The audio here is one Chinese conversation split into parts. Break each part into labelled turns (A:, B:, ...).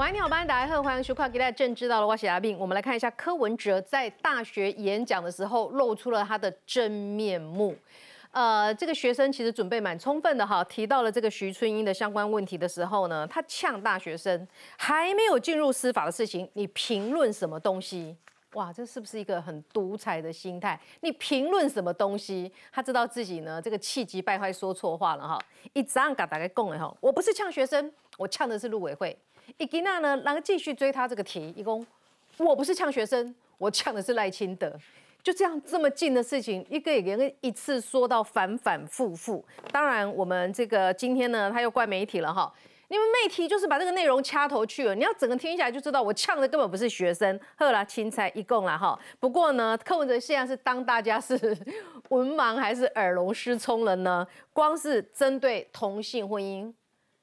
A: 喂，你好，欢你打开贺，欢迎收看《给大正知道的高血阿病》。我们来看一下柯文哲在大学演讲的时候露出了他的真面目。呃，这个学生其实准备蛮充分的哈，提到了这个徐春英的相关问题的时候呢，他呛大学生还没有进入司法的事情，你评论什么东西？哇，这是不是一个很独裁的心态？你评论什么东西？他知道自己呢，这个气急败坏说错话了哈，一张嘎打概供了哈，我不是呛学生，我呛的是陆委会。伊金娜呢，然后继续追他这个题，一共，我不是呛学生，我呛的是赖清德，就这样这么近的事情，一个一个一次说到反反复复。当然，我们这个今天呢，他又怪媒体了哈，你们媒体就是把这个内容掐头去了，你要整个听下来就知道，我呛的根本不是学生，喝了青菜，一共了哈。不过呢，柯文哲现在是当大家是文盲还是耳聋失聪了呢？光是针对同性婚姻。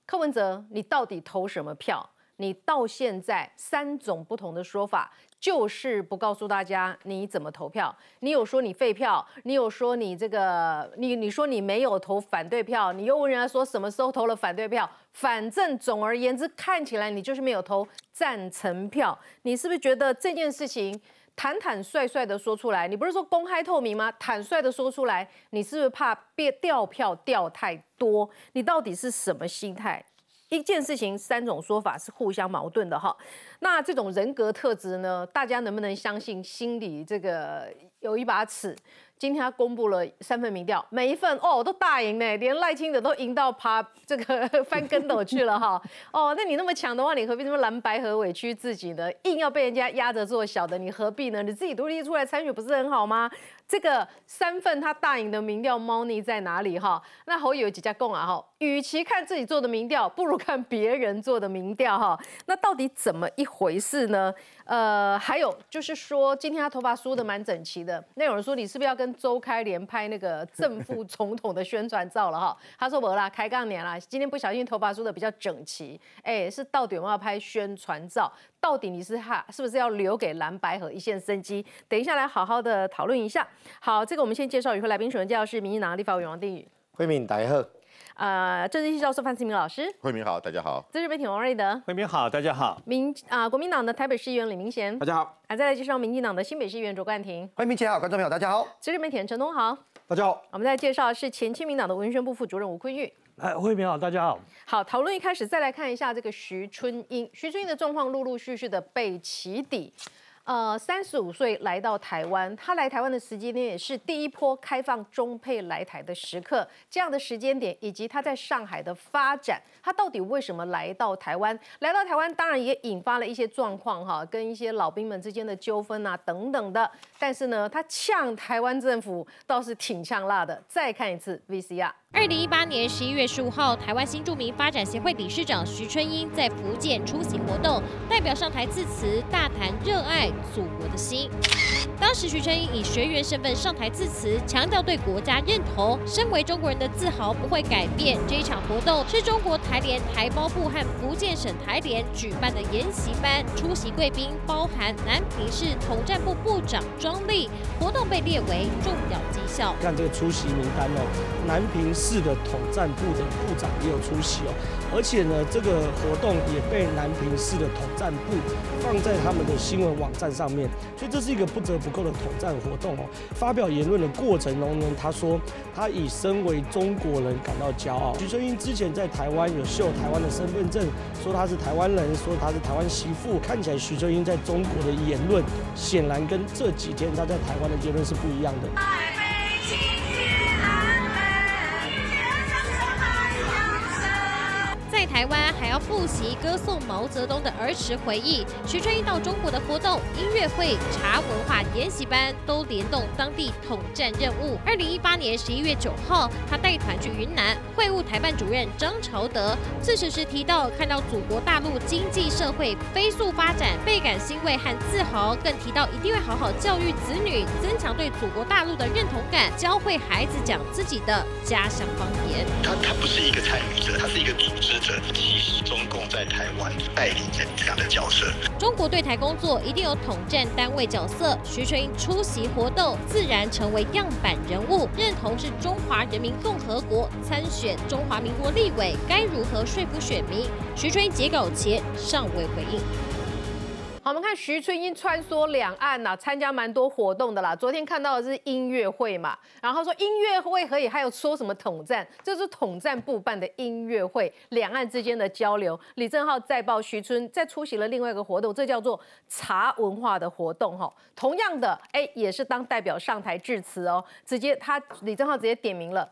A: 柯文哲，你到底投什么票？你到现在三种不同的说法，就是不告诉大家你怎么投票。你有说你废票，你有说你这个，你你说你没有投反对票，你又问人家说什么时候投了反对票？反正总而言之，看起来你就是没有投赞成票。你是不是觉得这件事情？坦坦率率的说出来，你不是说公开透明吗？坦率的说出来，你是不是怕别掉票掉太多？你到底是什么心态？一件事情三种说法是互相矛盾的哈。那这种人格特质呢？大家能不能相信心里这个有一把尺？今天他公布了三份民调，每一份哦都大赢呢，连赖清德都赢到趴这个翻跟斗去了哈。哦，那你那么强的话，你何必这么蓝白和委屈自己呢？硬要被人家压着做小的，你何必呢？你自己独立出来参与不是很好吗？这个三份他大赢的民调猫腻在哪里哈？那侯友几家供啊哈？与其看自己做的民调，不如看别人做的民调哈？那到底怎么一回事呢？呃，还有就是说，今天他头发梳的蛮整齐的，那有人说你是不是要跟周开连拍那个正副总统的宣传照了哈？他说不啦，开杠年啦，今天不小心头发梳的比较整齐，哎，是到底有没有拍宣传照？到底你是哈，是不是要留给蓝白和一线生机？等一下来好好的讨论一下。好，这个我们先介绍，与会来宾首先介绍是民进党立法委员王定宇。
B: 慧敏大家好。
A: 啊，政治系教授范思明老师。
B: 慧敏好，大家好。
A: 资是媒体王瑞德。
B: 慧敏好，大家好。
A: 民啊，国民党台北市议员李明贤。大家好。啊，再来介绍民进党的新北市议员卓冠廷。
C: 慧敏姐好，观众朋友大家好。
A: 资是媒体陈东豪。大家好。我们再介绍是前清民党的文宣部副主任吴坤玉。
D: 哎，慧明好，大家好。
A: 好，讨论一开始，再来看一下这个徐春英。徐春英的状况陆陆续续的被起底。呃，三十五岁来到台湾，他来台湾的时间点也是第一波开放中配来台的时刻。这样的时间点，以及他在上海的发展，他到底为什么来到台湾？来到台湾，当然也引发了一些状况哈，跟一些老兵们之间的纠纷啊等等的。但是呢，他呛台湾政府倒是挺呛辣的。再看一次 VCR。
E: 二零一八年十一月十五号，台湾新著名发展协会理事长徐春英在福建出席活动，代表上台致辞，大谈热爱祖国的心。当时徐春英以学员身份上台致辞，强调对国家认同，身为中国人的自豪不会改变。这一场活动是中国台联台胞部和福建省台联举办的研习班，出席贵宾包含南平市统战部部长庄丽，活动被列为重要绩效。
D: 看这个出席名单哦，南平市。市的统战部的部长也有出席哦，而且呢，这个活动也被南平市的统战部放在他们的新闻网站上面，所以这是一个不折不扣的统战活动哦。发表言论的过程中呢，他说他以身为中国人感到骄傲。徐春英之前在台湾有秀台湾的身份证，说他是台湾人，说他是台湾媳妇，看起来徐春英在中国的言论显然跟这几天他在台湾的言论是不一样的。
E: 台湾还要复习歌颂毛泽东的儿时回忆，徐春英到中国的活动、音乐会、茶文化研习班都联动当地统战任务。二零一八年十一月九号，他带团去云南，会晤台办主任张朝德。致辞时提到，看到祖国大陆经济社会飞速发展，倍感欣慰和自豪，更提到一定会好好教育子女，增强对祖国大陆的认同感，教会孩子讲自己的家乡方言。他
B: 他不是一个参与者，他是一个组织者。其实中共在台湾扮演这样的角色？
E: 中国对台工作一定有统战单位角色。徐春英出席活动，自然成为样板人物。认同是中华人民共和国参选中华民国立委，该如何说服选民？徐春
A: 英截稿前尚未回应。好，我们看徐春英穿梭两岸呐，参加蛮多活动的啦。昨天看到的是音乐会嘛，然后说音乐会可以，还有说什么统战，这是统战部办的音乐会，两岸之间的交流。李正浩再报徐春在出席了另外一个活动，这叫做茶文化的活动哈。同样的，哎，也是当代表上台致辞哦，直接他李正浩直接点名了。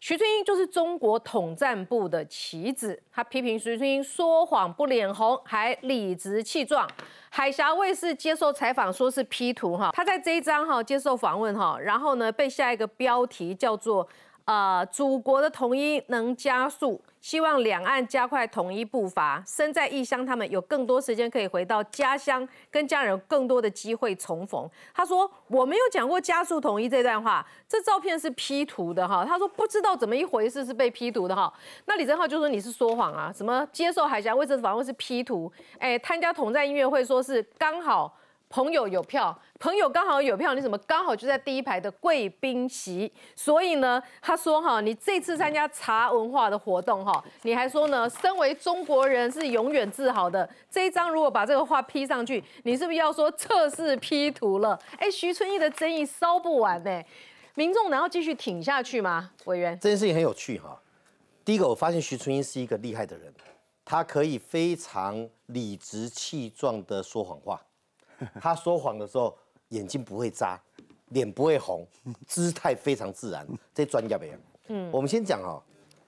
A: 徐春英就是中国统战部的棋子，他批评徐春英说谎不脸红，还理直气壮。海峡卫视接受采访说是 P 图哈，他在这一张哈接受访问哈，然后呢被下一个标题叫做。呃，祖国的统一能加速，希望两岸加快统一步伐。身在异乡，他们有更多时间可以回到家乡，跟家人有更多的机会重逢。他说我没有讲过加速统一这段话，这照片是 P 图的哈。他说不知道怎么一回事是被 P 图的哈。那李正浩就说你是说谎啊，什么接受海峡卫视访问是 P 图，哎，参加统战音乐会说是刚好。朋友有票，朋友刚好有票，你怎么刚好就在第一排的贵宾席？所以呢，他说哈，你这次参加茶文化的活动哈，你还说呢，身为中国人是永远自豪的。这一张如果把这个话 P 上去，你是不是要说测试 P 图了？哎，徐春义的争议烧不完呢，民众能够继续挺下去吗？委员，
B: 这件事情很有趣哈。第一个，我发现徐春英是一个厉害的人，他可以非常理直气壮的说谎话。他说谎的时候，眼睛不会眨，脸不会红，姿态非常自然，这专家没有。嗯，我们先讲哦，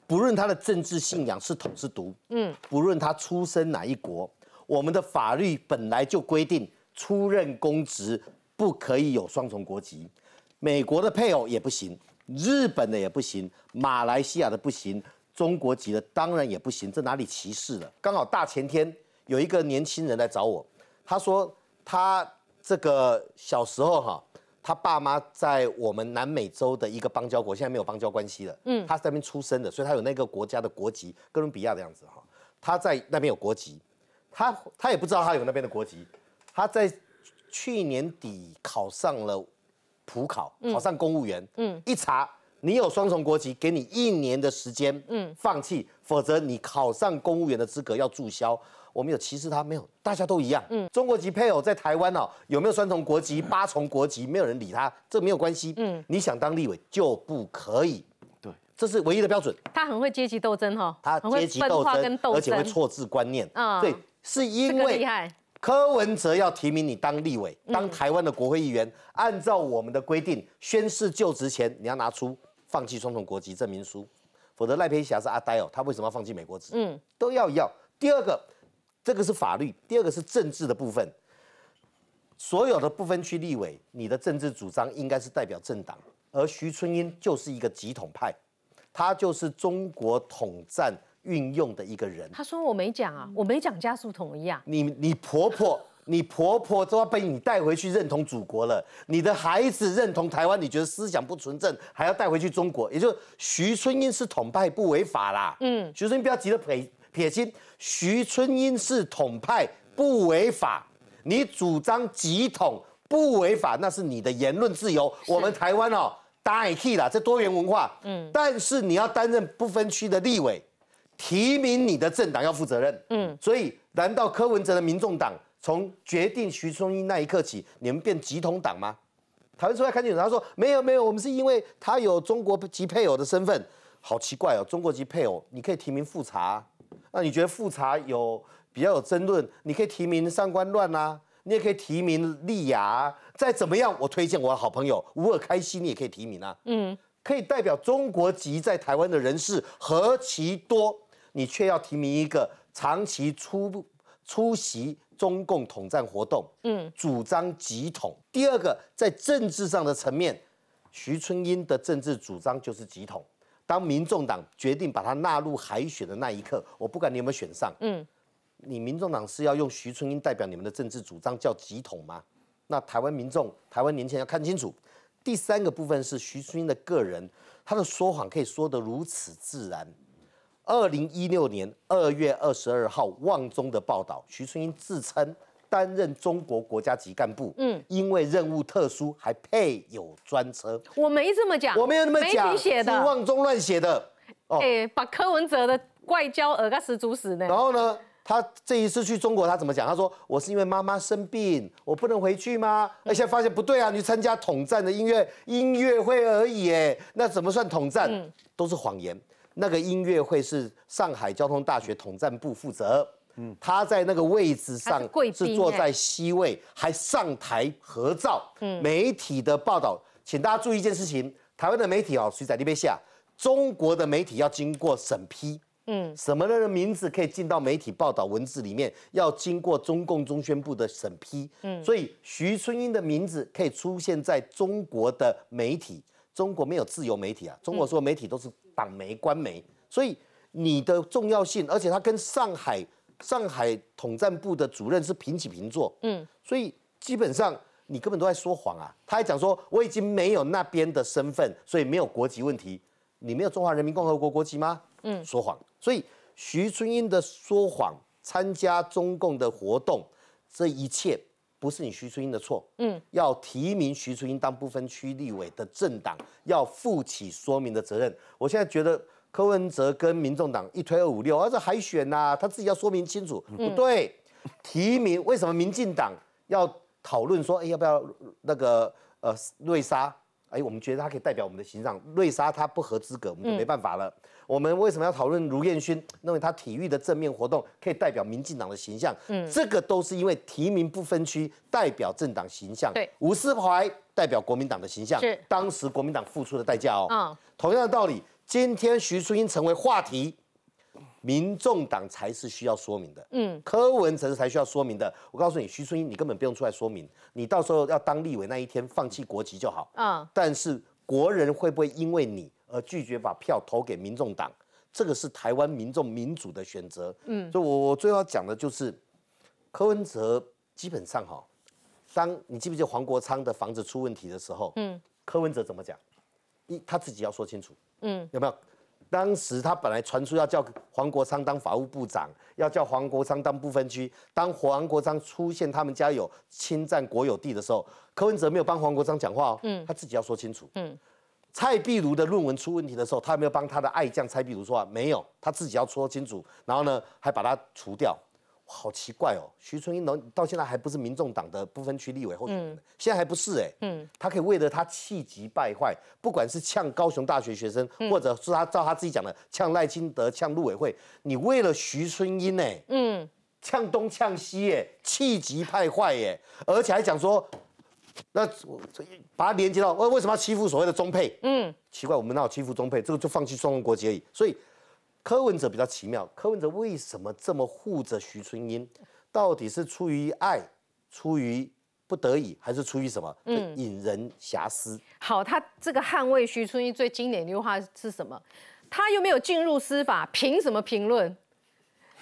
B: 不论他的政治信仰是统是独，嗯，不论他出身哪一国，我们的法律本来就规定，出任公职不可以有双重国籍，美国的配偶也不行，日本的也不行，马来西亚的不行，中国籍的当然也不行，这哪里歧视了？刚好大前天有一个年轻人来找我，他说。他这个小时候哈，他爸妈在我们南美洲的一个邦交国，现在没有邦交关系了。嗯，他在那边出生的，所以他有那个国家的国籍，哥伦比亚的样子哈。他在那边有国籍，他他也不知道他有那边的国籍。他在去年底考上了普考，考上公务员。嗯，一查你有双重国籍，给你一年的时间，嗯，放弃，否则你考上公务员的资格要注销。我们有歧视他没有？大家都一样。嗯，中国籍配偶在台湾哦，有没有双重国籍、八重国籍？没有人理他，这没有关系。嗯，你想当立委就不可以。对，这是唯一的标准。
A: 他很会阶级斗争哈，他阶级斗争，而且会错
B: 置观念。啊，对，
A: 是因为
B: 柯文哲要提名你当立委，当台湾的国会议员，按照我们的规定，宣誓就职前你要拿出放弃双重国籍证明书，否则赖佩霞是阿呆哦，他为什么要放弃美国籍？嗯，都要要。第二个。这个是法律，第二个是政治的部分。所有的不分区立委，你的政治主张应该是代表政党，而徐春英就是一个极统派，她就是中国统战运用的一个人。
A: 她说：“我没讲啊，我没讲加速统一啊。”
B: 你你婆婆，你婆婆都要被你带回去认同祖国了，你的孩子认同台湾，你觉得思想不纯正，还要带回去中国？也就是徐春英是统派不违法啦。嗯，徐春英不要急着撇撇清。徐春英是统派，不违法。你主张集统不违法，那是你的言论自由。我们台湾哦，当 I k 啦，这多元文化。嗯，但是你要担任不分区的立委，提名你的政党要负责任。嗯，所以难道柯文哲的民众党从决定徐春英那一刻起，你们变集统党吗？台湾出来看清楚，他说没有没有，我们是因为他有中国籍配偶的身份，好奇怪哦，中国籍配偶你可以提名复查。那你觉得复查有比较有争论？你可以提名上官乱呐，你也可以提名利雅，再怎么样，我推荐我的好朋友吴尔开心，你也可以提名啊。嗯，可以代表中国籍在台湾的人士何其多，你却要提名一个长期出出席中共统战活动，嗯，主张集统。第二个，在政治上的层面，徐春英的政治主张就是集统。当民众党决定把它纳入海选的那一刻，我不管你有没有选上，嗯，你民众党是要用徐春英代表你们的政治主张叫集统吗？那台湾民众，台湾年轻人要看清楚。第三个部分是徐春英的个人，他的说谎可以说得如此自然。二零一六年二月二十二号，《旺中》的报道，徐春英自称。担任中国国家级干部，嗯，因为任务特殊，还配有专车。
A: 我没这么讲，我没有那么讲写的，
B: 中乱写的。哦，
A: 把柯文哲的怪交耳个十足死呢。然后呢，
B: 他这一次去中国，他怎么讲？他说我是因为妈妈生病，我不能回去吗？而且发现不对啊，去参加统战的音乐音乐会而已，哎，那怎么算统战？都是谎言。那个音乐会是上海交通大学统战部负责。他在那个位置上是坐在 C 位，还上台合照。媒体的报道，请大家注意一件事情：台湾的媒体哦，徐仔那边下，中国的媒体要经过审批。嗯，什么人的名字可以进到媒体报道文字里面，要经过中共中宣部的审批。嗯，所以徐春英的名字可以出现在中国的媒体。中国没有自由媒体啊，中国说媒体都是党媒、官媒。所以你的重要性，而且它跟上海。上海统战部的主任是平起平坐，嗯，所以基本上你根本都在说谎啊！他还讲说我已经没有那边的身份，所以没有国籍问题。你没有中华人民共和国国籍吗？嗯，说谎。所以徐春英的说谎、参加中共的活动，这一切不是你徐春英的错。嗯，要提名徐春英当不分区立委的政党要负起说明的责任。我现在觉得。柯文哲跟民众党一推二五六，而且海选呐，他自己要说明清楚，不对。提名为什么民进党要讨论说，哎，要不要那个呃瑞莎？哎，我们觉得他可以代表我们的形象，瑞莎他不合资格，我们就没办法了。我们为什么要讨论卢彦勋？认为他体育的正面活动可以代表民进党的形象，这个都是因为提名不分区代表政党形象。对，吴思怀代表国民党的形象，是当时国民党付出的代价哦。嗯，同样的道理。今天徐春英成为话题，民众党才是需要说明的。嗯，柯文哲是才需要说明的。我告诉你，徐春英你根本不用出来说明，你到时候要当立委那一天放弃国籍就好。嗯，但是国人会不会因为你而拒绝把票投给民众党，这个是台湾民众民主的选择。嗯，所以我我最后讲的就是，柯文哲基本上哈，当你记不记得黄国昌的房子出问题的时候，嗯，柯文哲怎么讲？一他自己要说清楚。嗯，有没有？当时他本来传出要叫黄国昌当法务部长，要叫黄国昌当不分区，当黄国昌出现他们家有侵占国有地的时候，柯文哲没有帮黄国昌讲话哦，嗯，他自己要说清楚。嗯，蔡壁如的论文出问题的时候，他没有帮他的爱将蔡壁如说话，没有，他自己要说清楚，然后呢，还把他除掉。好奇怪哦，徐春英能到现在还不是民众党的不分区立委候选人，现在还不是哎，嗯，他可以为了他气急败坏，不管是呛高雄大学学生，或者是他照他自己讲的呛赖清德、呛陆委会，你为了徐春英哎，嗯，呛东呛西耶，气急败坏耶，而且还讲说，那我把他连接到为为什么要欺负所谓的中配，嗯，奇怪，我们哪有欺负中配，这个就放弃双重国籍而已，所以。柯文哲比较奇妙，柯文哲为什么这么护着徐春英？到底是出于爱，出于不得已，还是出于什么？嗯，引人遐思。
A: 好，他这个捍卫徐春英最经典的一句话是什么？他又没有进入司法，凭什么评论？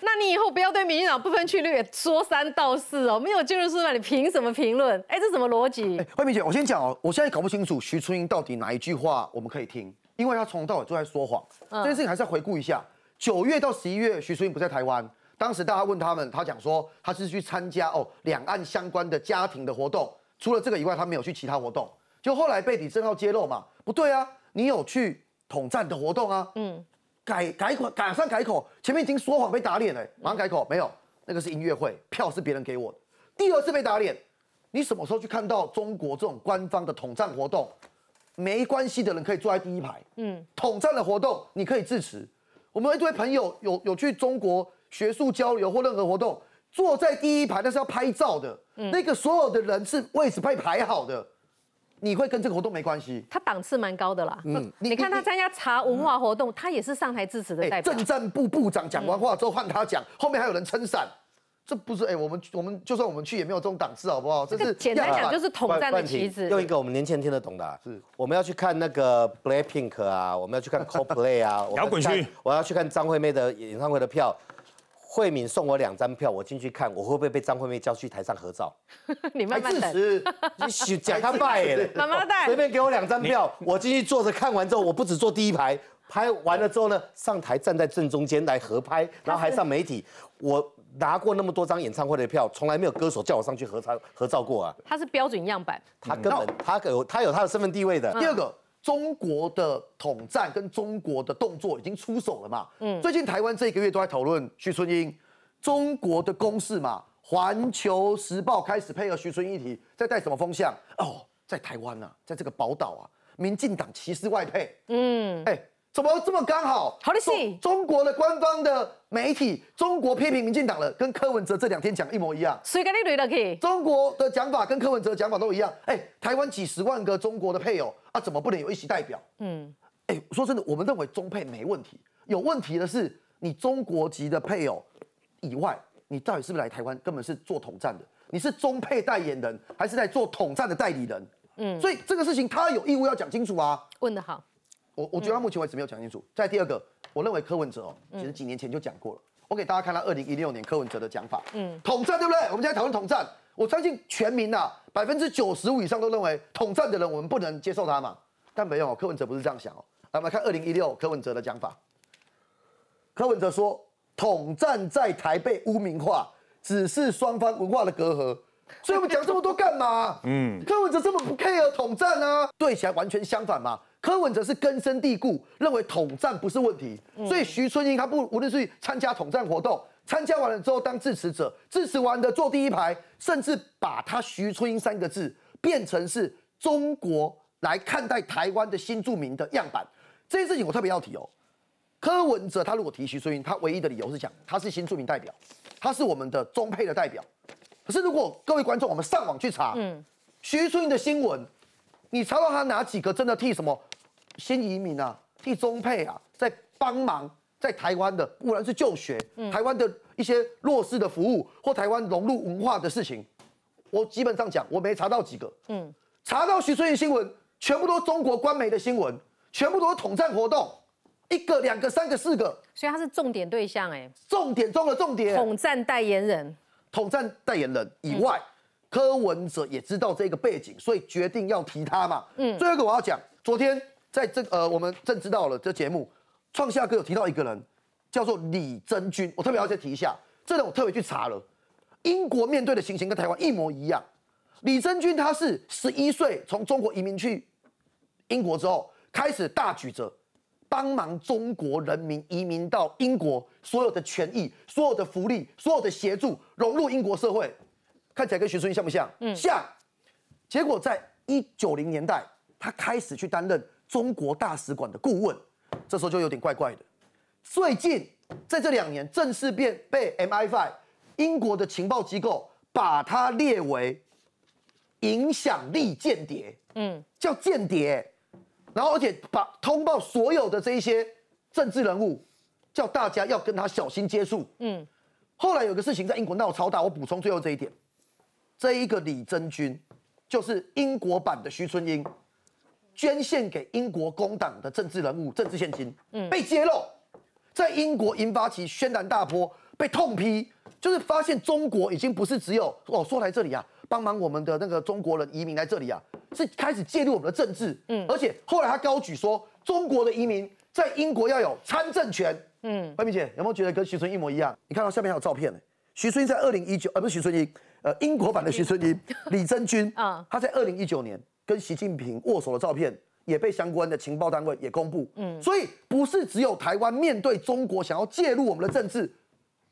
A: 那你以后不要对民进党不分区略说三道四哦。没有进入司法，你凭什么评论？哎，这什么逻辑？哎，
C: 慧敏姐，我先讲哦，我现在搞不清楚徐春英到底哪一句话我们可以听。因为他从头到尾都在说谎，这件事情还是要回顾一下。九月到十一月，徐淑英不在台湾，当时大家问他们，他讲说他是去参加哦两岸相关的家庭的活动，除了这个以外，他没有去其他活动。就后来被李正浩揭露嘛，不对啊，你有去统战的活动啊？嗯，改改口，马上改口，前面已经说谎被打脸了，马上改口没有，那个是音乐会，票是别人给我的。第二次被打脸，你什么时候去看到中国这种官方的统战活动？没关系的人可以坐在第一排。嗯，统战的活动你可以致辞。我们一堆朋友有有去中国学术交流或任何活动，坐在第一排，那是要拍照的。那个所有的人是位置被排好的，你会跟这个活动没关系？
A: 他档次蛮高的啦。嗯，你看他参加茶文
C: 化活动，他
A: 也是上台致辞的。哎，
C: 政战部部长讲完话之后换他讲，后面还有人撑伞。这不是哎，我们我们就算我们去也没有这种档次，好不好？这是简单讲就是统战的旗子。用一个
B: 我们年前听得懂的，是我们要去看那个 Black Pink 啊，我们要去看 Coldplay 啊，摇滚区。我要去看张惠妹的演唱会的票，慧敏送我两张票，我进去看，我会不会被张惠妹叫去台上合照？
A: 你慢慢等，
B: 你许假他爸耶，老妈 带，随便给我两张票，我进去坐着看完之后，我不止坐第一排，拍完了之后呢，上台站在正中间来合拍，然后还上媒体，我。拿过那么多张演唱会的票，从来没有歌手叫我上去合唱合照过啊！
A: 他是标准样板，他根本
B: 他有他有他的身份地位的。第二个，中国的统战跟中
C: 国的动作已经出手了嘛？嗯，最近台湾这一个月都在讨论徐春英，中国的攻势嘛？环球时报开始配合徐春英，提在带什么风向？哦，在台湾啊，在这个宝岛啊，民进党歧视外配，嗯，哎。怎么这么刚好？好的是，中国的官方的媒体，中国批评民进党了，跟柯文哲这两天讲一模一样。谁跟你对得起？中国的讲法跟柯文哲讲法都一样。哎，台湾几十万个中国的配偶啊，怎么不能有一席代表？嗯，哎，说真的，我们认为中配没问题。有问题的是，你中国籍的配偶以外，你到底是不是来台湾根本是做统战的？你是中配代言人，还是在做统战的代理人？嗯，所以这个事情他有义务要讲清楚啊。问得好。我我觉得他目前为止没有讲清楚。在第二个，我认为柯文哲哦，其实几年前就讲过了。我给大家看他二零一六年柯文哲的讲法，嗯，统战对不对？我们现在讨论统战，我相信全民呐百分之九十五以上都认为统战的人我们不能接受他嘛。但没有哦，柯文哲不是这样想哦。来，我们看二零一六柯文哲的讲法。柯文哲说，统战在台被污名化，只是双方文化的隔阂。所以我们讲这么多干嘛？嗯，柯文哲这么不 care 统战啊？对起来完全相反嘛。柯文哲是根深蒂固认为统战不是问题，所以徐春英他不无论是参加统战活动，参加完了之后当支持者，支持完的坐第一排，甚至把他徐春英三个字变成是中国来看待台湾的新著名的样板。这件事情我特别要提哦。柯文哲他如果提徐春英，他唯一的理由是讲他是新著名代表，他是我们的中配的代表。可是如果各位观众，我们上网去查，嗯，徐春英的新闻，你查到他哪几个真的替什么？新移民啊，替中配啊，在帮忙在台湾的，固然是就学，台湾的一些弱势的服务或台湾融入文化的事情，我基本上讲我没查到几个，嗯，查到徐春燕新闻全部都是中国官媒的新闻，全部都是统战活动，
A: 一个两个三个四个，所以他是重点对象哎，重点中的重点，统战代言人，
C: 统战代言人以外，柯文哲也知道这个背景，所以决定要提他嘛，嗯，最后一个我要讲昨天。在这呃，我们正知道了这节目，创夏哥有提到一个人，叫做李真君，我特别要再提一下。这人我特别去查了，英国面对的情形跟台湾一模一样。李真君他是十一岁从中国移民去英国之后，开始大举着帮忙中国人民移民到英国，所有的权益、所有的福利、所有的协助融入英国社会，看起来跟徐春英像不像？嗯，像。结果在一九零年代，他开始去担任。中国大使馆的顾问，这时候就有点怪怪的。最近在这两年，正式变被 MI5 英国的情报机构把他列为影响力间谍，嗯，叫间谍，然后而且把通报所有的这一些政治人物，叫大家要跟他小心接触，嗯。后来有个事情在英国闹超大，我补充最后这一点，这一个李真君就是英国版的徐春英。捐献给英国工党的政治人物政治现金，嗯，被揭露，在英国引发起轩然大波，被痛批，就是发现中国已经不是只有哦，说来这里啊，帮忙我们的那个中国人移民来这里啊，是开始介入我们的政治，嗯，而且后来他高举说中国的移民在英国要有参政权，嗯，慧敏姐有没有觉得跟徐春一模一样？你看到下面还有照片呢，徐春英在二零一九，呃，不是徐春英，呃，英国版的徐春英李真君啊，他在二零一九年。跟习近平握手的照片也被相关的情报单位也公布，嗯，所以不是只有台湾面对中国想要介入我们的政治，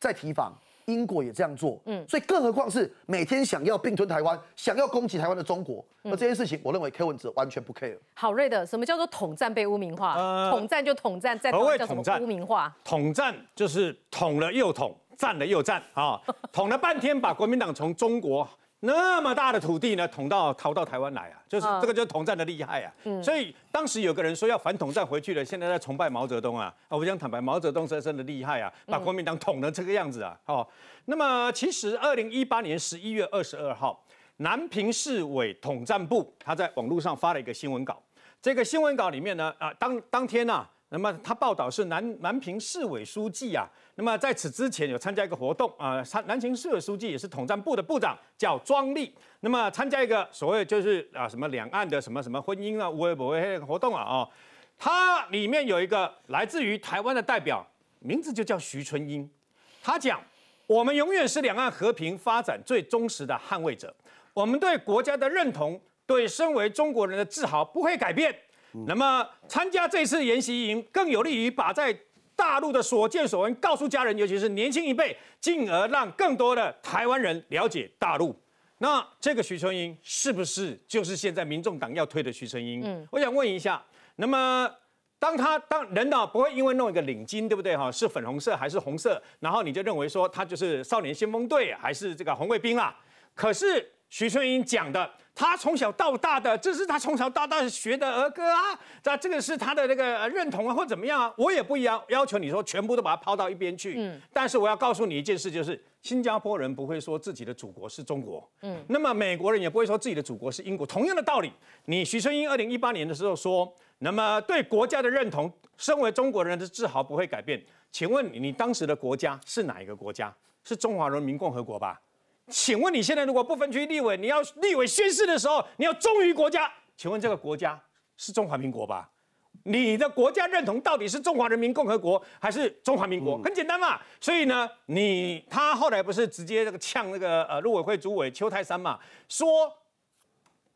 C: 在提防英国也这样做，嗯，所以更何况是每天想要并吞台湾、想要攻击台湾的中国，而这件事情，我认为柯文哲完全不 care。
A: 好，瑞的什么叫做统战被污名化？统战就统战，在何谓统战？污名化？
F: 统战就是捅了又捅，战了又战，啊，捅 了半天，把国民党从中国。那么大的土地呢，捅到逃到台湾来啊，就是这个就是统战的厉害啊。所以当时有个人说要反统战回去了，现在在崇拜毛泽东啊。啊，我想坦白，毛泽东是真的厉害啊，把国民党捅得这个样子啊。哦，那么其实二零一八年十一月二十二号，南平市委统战部他在网络上发了一个新闻稿，这个新闻稿里面呢，啊当当天呢。那么他报道是南南平市委书记啊，那么在此之前有参加一个活动啊，他南平市委书记也是统战部的部长，叫庄丽。那么参加一个所谓就是啊什么两岸的什么什么婚姻啊，无为不为活动啊哦，他里面有一个来自于台湾的代表，名字就叫徐春英。他讲，我们永远是两岸和平发展最忠实的捍卫者，我们对国家的认同，对身为中国人的自豪不会改变。那么参加这次研习营，更有利于把在大陆的所见所闻告诉家人，尤其是年轻一辈，进而让更多的台湾人了解大陆。那这个徐春英是不是就是现在民众党要推的徐春英？嗯，我想问一下，那么当他当人呢，不会因为弄一个领巾，对不对？哈，是粉红色还是红色，然后你就认为说他就是少年先锋队还是这个红卫兵啊？可是。徐春英讲的，他从小到大的，这是他从小到大学的儿歌啊，这这个是他的那个认同啊，或怎么样啊？我也不一样，要求你说全部都把它抛到一边去。嗯。但是我要告诉你一件事，就是新加坡人不会说自己的祖国是中国。嗯。那么美国人也不会说自己的祖国是英国。同样的道理，你徐春英二零一八年的时候说，那么对国家的认同，身为中国人是自豪不会改变。请问你当时的国家是哪一个国家？是中华人民共和国吧？请问你现在如果不分区立委，你要立委宣誓的时候，你要忠于国家。请问这个国家是中华民国吧？你的国家认同到底是中华人民共和国还是中华民国？很简单嘛。所以呢，你他后来不是直接这个呛那个呃，陆委会主委邱泰山嘛，说。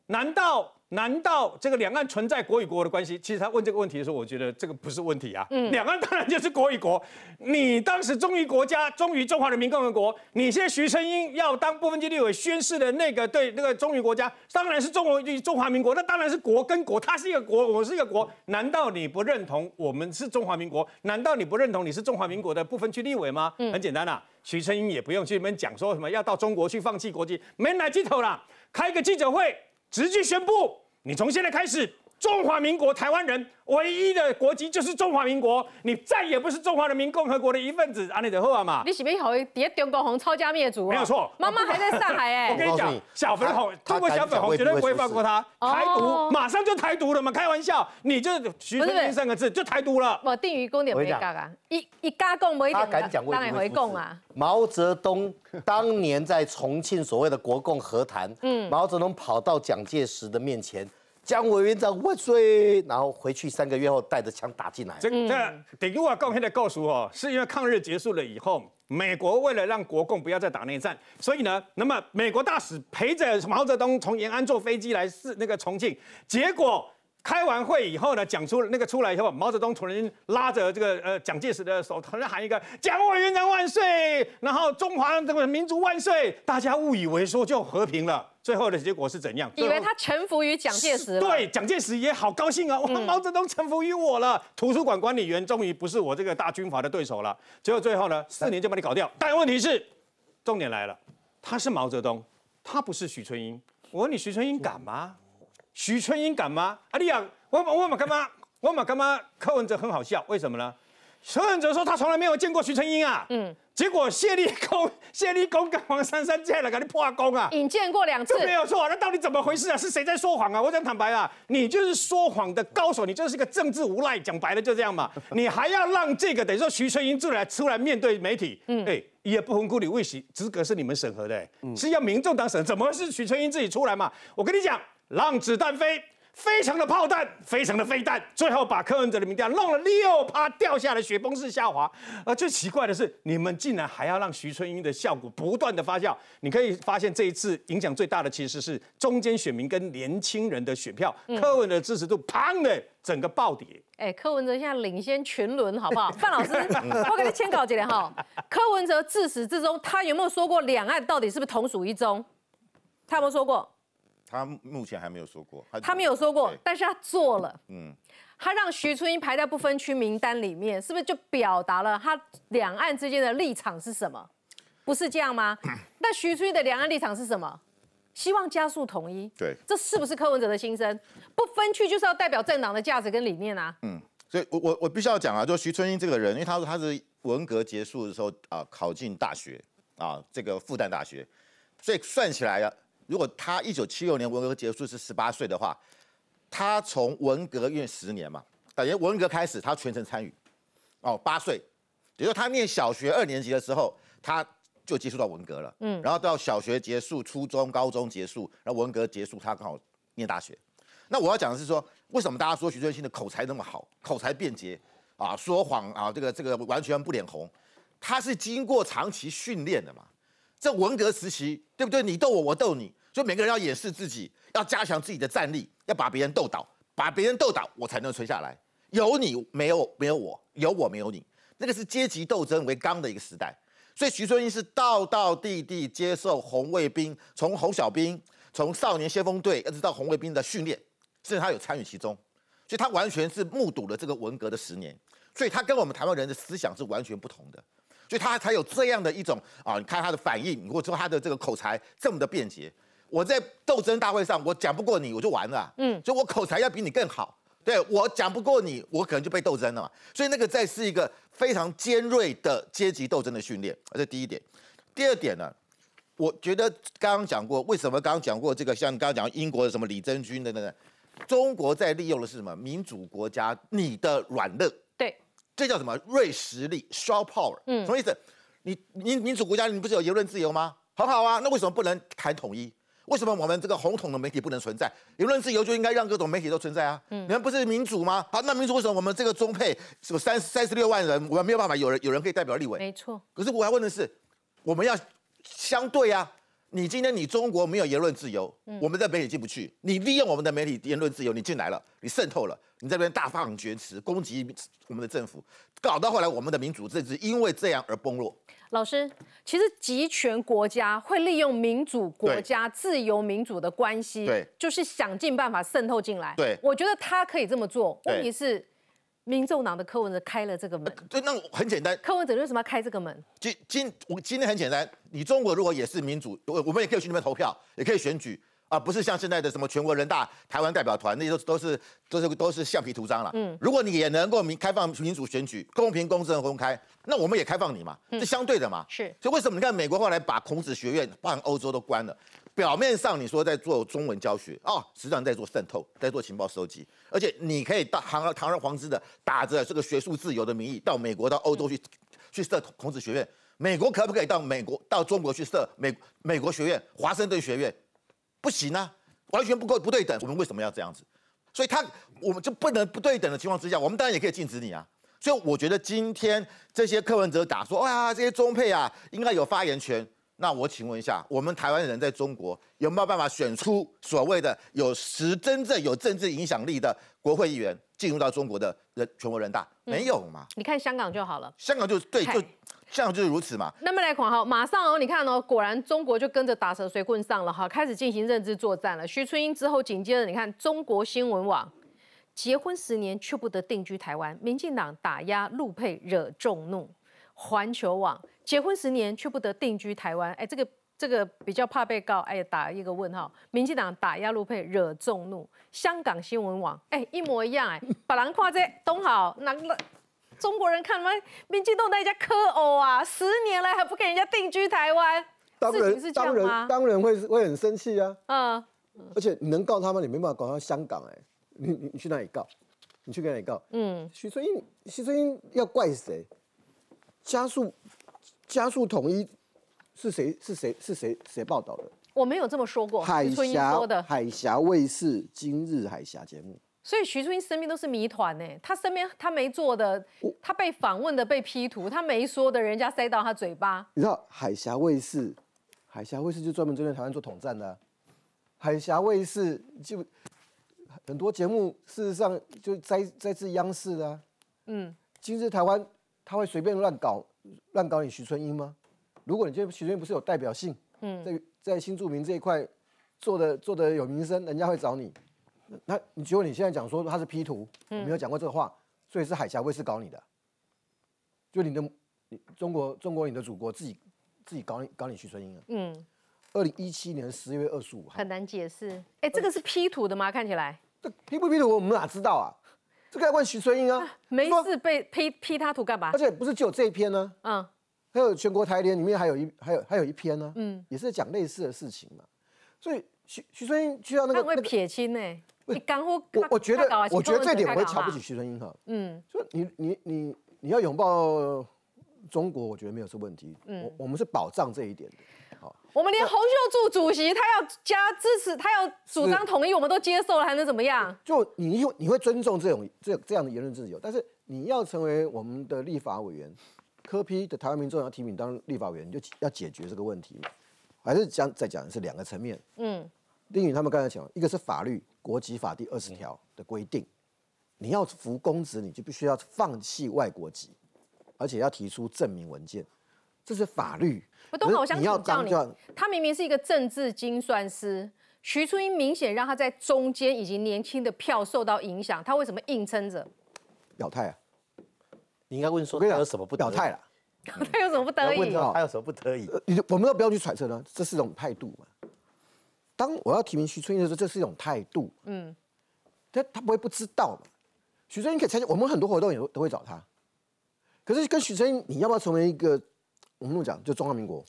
F: 难道难道这个两岸存在国与国的关系？其实他问这个问题的时候，我觉得这个不是问题啊。嗯，两岸当然就是国与国。你当时忠于国家，忠于中华人民共和国。你现在徐春英要当部分区立委，宣誓的那个对那个忠于国家，当然是中国、中华民国。那当然是国跟国，他是一个国，我是一个国。难道你不认同我们是中华民国？难道你不认同你是中华民国的部分区立委吗？很简单啊，徐春英也不用去那边讲说什么要到中国去放弃国籍，没来接头了，开个记者会。直接宣布，你从现在开始。中华民国台湾人唯一的国籍就是中华民国，你再也不是中华人民共和国的一份子，安内得合嘛？你
A: 是别后在中国红抄家灭族？啊？没有错，妈妈还在上海
F: 哎。我跟你讲，小粉红，通过小粉红绝对不会放过他。台独马上就台独了嘛？开玩笑，你就“徐志斌”三个字就台独了。
A: 我定于公点没讲啊？一一家共没一定，他敢讲？当然回公啊。
F: 毛泽东
B: 当年在重庆所谓的国共和谈，嗯，毛泽东跑到蒋介石的面前。蒋委员长万岁！然后回去三个月后，带着枪打进来。这、这，
F: 顶哥我告现的告诉我，是因为抗日结束了以后，美国为了让国共不要再打内战，所以呢，那么美国大使陪着毛泽东从延安坐飞机来是那个重庆，结果。开完会以后呢，讲出那个出来以后，毛泽东突然拉着这个呃蒋介石的手，突然喊一个“蒋委员长万岁”，然后“中华这个民族万岁”，大家误以为说就和平了。最后的结果是怎样？以为他
A: 臣服于蒋介石。
F: 对蒋介石也好高兴啊！我毛泽东臣服于我了，图书馆管理员终于不是我这个大军阀的对手了。结果最后呢，四年就把你搞掉。但问题是，重点来了，他是毛泽东，他不是徐春英。我问你，徐春英敢吗？徐春英敢吗？阿丽亚，我我问妈干嘛？我问干嘛？柯文哲很好笑，为什么呢？柯文哲说他从来没有见过徐春英啊。嗯。结果谢立功，谢立功跟王珊珊见了，赶紧破功啊。你见过两次。这没有错。那到底怎么回事啊？是谁在说谎啊？我讲坦白啊，你就是说谎的高手，你就是个政治无赖。讲白了就这样嘛。你还要让这个等于说徐春英出来出来面对媒体？嗯。哎，也不分顾你为席资格是你们审核的，是要民众当审，怎么是徐春英自己出来嘛？我跟你讲。让子弹飞，非常的炮弹，非常的飞弹，最后把柯文哲的民调弄了六趴掉下来，雪崩式下滑。而最奇怪的是，你们竟然还要让徐春英的效果不断的发酵。你可以发现，这一次影响最大的其实是中间选民跟年轻人的选票。柯文哲的支持度砰的整个暴跌。
A: 哎，柯文哲现在领先全轮，好不好？范老师，我给你签稿几年哈？柯文哲自始至终，他有没有说过两岸到底是不是同属一中？他有说过。
G: 他目前还没有说过。
A: 他没有说过，但是他做了。嗯，他让徐春英排在不分区名单里面，是不是就表达了他两岸之间的立场是什么？不是这样吗？那徐春英的两岸立场是什么？希望加速统一。对，这是不是柯文哲的心声？不分区就是要代表政党的价值跟理念啊。嗯，
G: 所以我我我必须要讲啊，就徐春英这个人，因为他说他是文革结束的时候啊，考进大学啊，这个复旦大学，所以算起来呀。如果他一九七六年文革结束是十八岁的话，他从文革院十年嘛，等于文革开始他全程参与，哦，八岁，也就说他念小学二年级的时候他就接触到文革了，嗯，然后到小学结束、初中、高中结束，然后文革结束，他刚好念大学。那我要讲的是说，为什么大家说徐春兴的口才那么好，口才便捷啊，说谎啊，这个这个完全不脸红，他是经过长期训练的嘛。这文革时期，对不对？你逗我，我逗你。就每个人要掩饰自己，要加强自己的战力，要把别人斗倒，把别人斗倒，我才能存下来。有你没有没有我，有我没有你，那个是阶级斗争为纲的一个时代。所以徐春英是道道地地接受红卫兵，从红小兵，从少年先锋队，一直到红卫兵的训练，甚至他有参与其中，所以他完全是目睹了这个文革的十年。所以他跟我们台湾人的思想是完全不同的，所以他才有这样的一种啊，你看他的反应，或者说他的这个口才这么的便捷。我在斗争大会上，我讲不过你，我就完了。嗯，所以我口才要比你更好。对我讲不过你，我可能就被斗争了嘛。所以那个再是一个非常尖锐的阶级斗争的训练。这第一点。第二点呢，我觉得刚刚讲过，为什么刚刚讲过这个？像刚刚讲英国的什么李真君等等等，中国在利用的是什么？民主国家你的软肋。对，这叫什么？锐实力 （sharp power）。嗯，什么意思？你民民主国家，你不是有言论自由吗？很好啊，那为什么不能谈统一？为什么我们这个红统的媒体不能存在？言论自由就应该让各种媒体都存在啊！你们不是民主吗？好，那民主为什么我们这个中配么三三十六万人，我们没有办法，有人有人可以代表立委？没错。可是我要问的是，我们要相对啊，你今天你中国没有言论自由，我们在北体进不去。你利用我们的媒体言论自由，你进来了，你渗透了，你在那边大放厥词，攻击我们的政府，搞到后来我们的民主政治因为这样而崩落。
A: 老师，其实集权国家会利用民主国家自由民主的关系，对，就是想尽办法渗透进来。对，我觉得他可以这么做，问题是。民众党的柯文哲开了这个门，对，那很简单，柯文哲为什么开这个门？
G: 今今我今天很简单，你中国如果也是民主，我我们也可以去你边投票，也可以选举，啊，不是像现在的什么全国人大、台湾代表团，那些都都是都是都是橡皮图章了。嗯，如果你也能够民开放民主选举，公平、公正、公开，那我们也开放你嘛，这相对的嘛。是，所以为什么你看美国后来把孔子学院放欧洲都关了？表面上你说在做中文教学啊，实际上在做渗透，在做情报收集，而且你可以到堂堂而皇之的打着这个学术自由的名义到美国、到欧洲去去设孔子学院。美国可不可以到美国、到中国去设美美国学院、华盛顿学院？不行啊，完全不够不对等。我们为什么要这样子？所以他我们就不能不对等的情况之下，我们当然也可以禁止你啊。所以我觉得今天这些柯文哲打说，哎呀，这些中配啊应该有发言权。那我请问一下，我们台湾人在中国有没有办法选出所谓的有实真正有政治影响力的国会议员进入到中国的人全国人大？没有嘛？
A: 你看香港就好了，香港就对，就
G: 这样就是如此嘛。
A: 那么来讲，好，马上哦，你看哦，果然中国就跟着打蛇随棍上了哈，开始进行认知作战了。徐春英之后，紧接着你看中国新闻网：结婚十年却不得定居台湾，民进党打压陆配惹众怒。环球网。结婚十年却不得定居台湾，哎，这个这个比较怕被告，哎，打一个问号。民进党打压陆配惹众怒，香港新闻网，哎，一模一样，哎，把人跨在东好，那那中国人看嘛，民进党那家可偶啊，十年了还不给人家定居台湾，当然当然
H: 当然会会很生气啊，嗯，而且你能告他吗？你没办法告他，香港，哎，你你你去哪里告？你去跟哪里告？嗯，徐春英，徐春英要怪谁？加速加速统一是谁？是谁？是谁？谁报道的？
A: 我没有这么说过。海峡的
H: 海峡卫视今日海峡节目。
A: 所以徐春英身边都是谜团呢。他身边他没做的，他被访问的被 P 图，他没说的，人家塞到他嘴巴。
H: 你知道海峡卫视？海峡卫视就专门针对台湾做统战的。海峡卫视就很多节目，事实上就摘摘自央视的。嗯，今日台湾他会随便乱搞。乱搞你徐春英吗？如果你觉得徐春英不是有代表性，嗯，在在新著名这一块做的做的有名声，人家会找你。那你结果你现在讲说他是 P 图，没有讲过这个话，所以是海峡卫视搞你的？就你的你中国中国你的祖国自己自己搞你搞你徐春英啊？嗯，二零一七年十月二十五，很
A: 难解释。哎，这个是 P 图的吗？看起来，
H: 这 P 不 P 图，我们哪知道啊？这个要问徐春英啊，
A: 没事被批批他图干嘛？而
H: 且不是只有这一篇呢，嗯，还有全国台联里面还有一、还有还有一篇呢，嗯，也是讲类似的事情嘛。
A: 所以徐徐春英需要那个会撇清呢，你干货。我我觉得，我觉得这点我会瞧不起徐春英哈。嗯，
H: 就你你你你要拥抱中国，我觉得没有是问题。嗯，我我们是保障这一点的。
A: 我们连洪秀柱主席他要加支持，他要主张统一，我们都接受了，还能怎么样？
H: 就你用你会尊重这种这这样的言论自由，但是你要成为我们的立法委员，科批的台湾民众要提名当立法委员，就要解决这个问题还是讲再讲的是两个层面。嗯，丁宇他们刚才讲，一个是法律国籍法第二十条的规定，你要服公职，你就必须要放弃外国籍，而且要提出证明文件。这是法律。我都好想警告你，
A: 他明明是一个政治精算师，徐春英明显让他在中间以及年轻的票受到影响，他为什么硬撑着？
H: 表态啊！你应该问说他有什么不表态了？
A: 他有什么不得已？
H: 还有什么不得已？你我们都不要去揣测呢，这是一种态度嘛。当我要提名徐春英的时候，这是一种态度。嗯，他他不会不知道嘛？徐春英可以参加，我们很多活动也都会找他。可是跟徐春英，你要不要成为一个？我们这么讲，就中华民国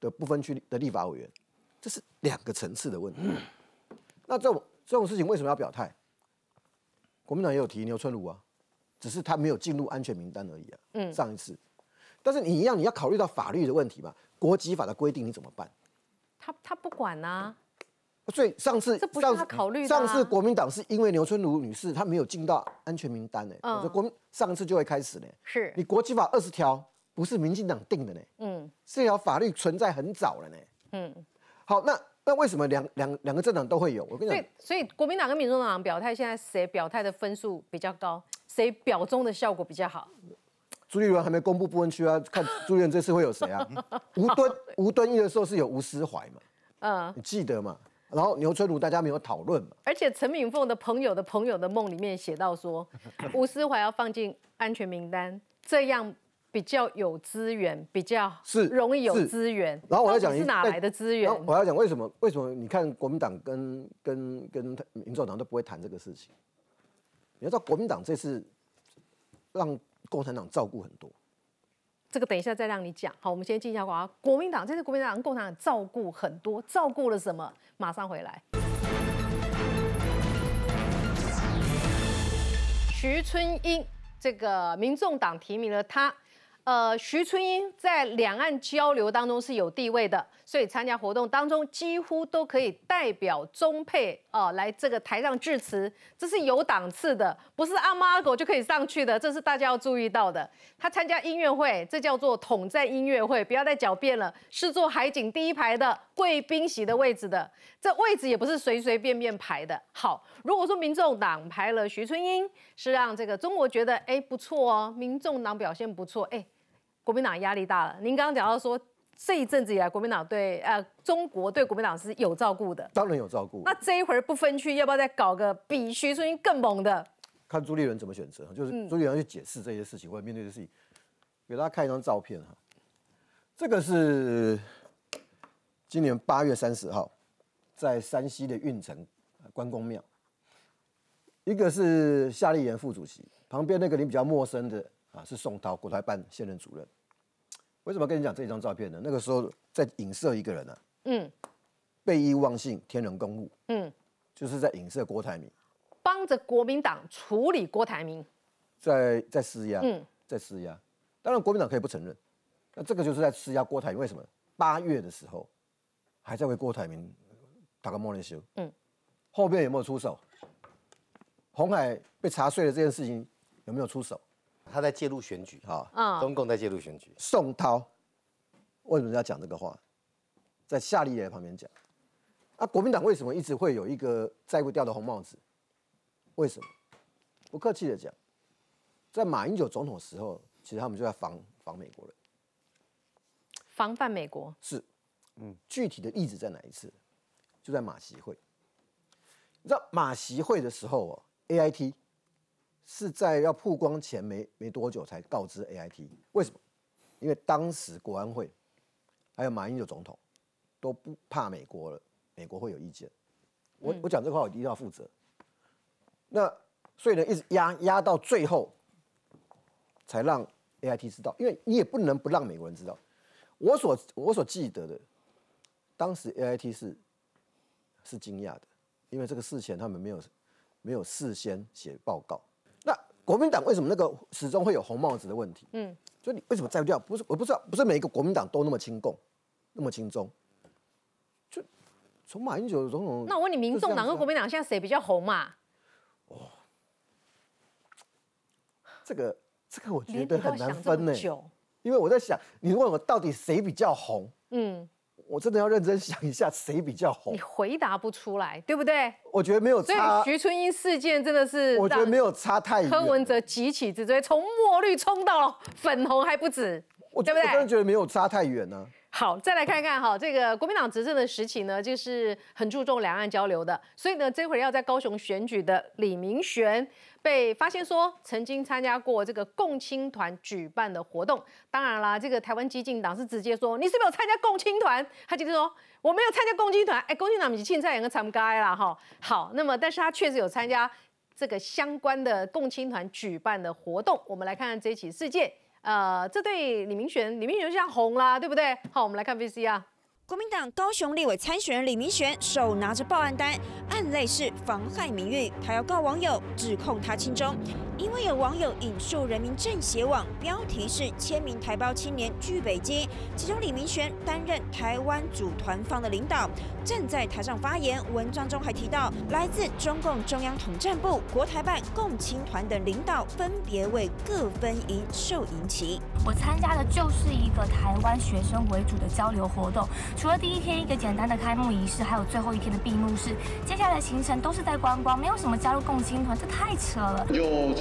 H: 的不分区的立法委员，这是两个层次的问题。那这种这种事情为什么要表态？国民党也有提牛春如啊，只是他没有进入安全名单而已啊。嗯，上一次，但是你一样，你要考虑到法律的问题嘛？国籍法的规定，你怎么办？
A: 他他不管啊。所以上次上次考虑上次国民党是
H: 因为牛春如女士她没有进到安全名单哎，国民上次就会开始呢，是，你国籍法二十条。不是民进党定的呢。嗯，这条法律存在很早了呢。嗯，好，那那为什么两两两个政党都会有？我跟你讲，
A: 所以国民党跟民众党表态，现在谁表态的分数比较高，谁表中的效果比较好？
H: 朱立伦还没公布不分区啊，看 朱立伦这次会有谁啊？吴敦吴敦义的时候是有吴思怀嘛？嗯，你记得嘛？然后牛春如大家没有讨论嘛？
A: 而且陈敏凤的朋友的朋友的梦里面写到说，吴思怀要放进安全名单，这样。比较有资源，比较是容易有资源。然后我要讲是哪来的资源？我
H: 要讲为什么？为什么？你看国民党跟跟跟民众党都不会谈这个事情。你要知道国民党这次让共产党照顾很多。
A: 这个等一下再让你讲。好，我们先进下广告。国民党这次国民党共产党照顾很多，照顾了什么？马上回来。徐春英，这个民众党提名了他。呃，徐春英在两岸交流当中是有地位的，所以参加活动当中几乎都可以代表中配哦，来这个台上致辞，这是有档次的，不是阿猫阿狗就可以上去的，这是大家要注意到的。他参加音乐会，这叫做统战音乐会，不要再狡辩了，是坐海景第一排的贵宾席的位置的，这位置也不是随随便便排的。好，如果说民众党排了徐春英，是让这个中国觉得哎不错哦，民众党表现不错，哎。国民党压力大了。您刚刚讲到说，这一阵子以来，国民党对呃中国对国民党是有照顾的，
H: 当然有照顾。那
A: 这一儿不分区，要不要再搞个比徐淑英更猛的？
H: 看朱立伦怎么选择，就是朱立伦去解释这些事情，或者面对事些。给大家看一张照片哈，这个是今年八月三十号在山西的运城关公庙，一个是夏立言副主席，旁边那个你比较陌生的啊，是宋涛国台办现任主任。为什么跟你讲这张照片呢？那个时候在影射一个人呢？嗯，背义忘性天人公怒。嗯，就是在影射郭台铭，
A: 帮着国民党处理郭台铭，
H: 在在施压。嗯，在施压。当然国民党可以不承认，那这个就是在施压郭台铭。为什么？八月的时候还在为郭台铭打个莫尼修。嗯，后边有没有出手？红海被查税的这件事情有没有出手？他在介入选举哈，中
B: 共在介入选举。
H: 宋涛为什么要讲这个话？在夏立言旁边讲。啊，国民党为什么一直会有一个摘不掉的红帽子？为什么？不客气的讲，在马英九总统时候，其实他们就在防防美国人。
A: 防范美国？
H: 是，嗯。具体的例子在哪一次？就在马席会。你知道马席会的时候哦，AIT。是在要曝光前没没多久才告知 A I T，为什么？因为当时国安会还有马英九总统都不怕美国了，美国会有意见。我我讲这话我一定要负责。那所以呢一直压压到最后才让 A I T 知道，因为你也不能不让美国人知道。我所我所记得的，当时 A I T 是是惊讶的，因为这个事前他们没有没有事先写报告。国民党为什么那个始终会有红帽子的问题？嗯，就你为什么摘不掉？不是我不知道，不是每一个国民党都那么亲共，那么亲中。就从马英九总统，那我问你，民众党跟国
A: 民党现在谁比较红嘛？哦，
H: 这个这个我觉得很难分呢，因为我在想，你问我到底谁比较红？嗯。我真的要认真想一下，谁比较红？你
A: 回答不出来，对不对？
H: 我觉得没有差。所以徐
A: 春英事件真的是，我觉得没有差太远。柯文哲急起之追，从墨绿冲到了粉红还不止，对不对？我真的觉
H: 得没有差太远呢。
A: 好，再来看看哈，这个国民党执政的时期呢，就是很注重两岸交流的，所以呢，这儿要在高雄选举的李明玄被发现说曾经参加过这个共青团举办的活动。当然啦，这个台湾激进党是直接说你是是有参加共青团，他就是说我没有参加共青团。哎，共青团、你现在也两个差不啦哈。好，那么但是他确实有参加这个相关的共青团举办的活动。我们来看看这
I: 起事件。呃，这对李明玄，李明玄这样红啦，对不对？好，我们来看 VC 啊，国民党高雄立委参选人李明玄手拿着报案单，案类是妨害名誉，他要告网友指控他轻中。因为有网友引述人民政协网，标题是“千名台胞青年聚北京”，其中李明玄担任台湾组团方的领导，正在台上发言。文章中还提到，来自中共中央统战部、国台办、共青团等领导分别为各分营受迎旗。我参加的就是一个台湾学生为主的交流活动，除了第一天一个简单的开幕仪式，还有最后一天的闭幕式，接下来行程都是在观光，没有什么加入共青团，这太扯了。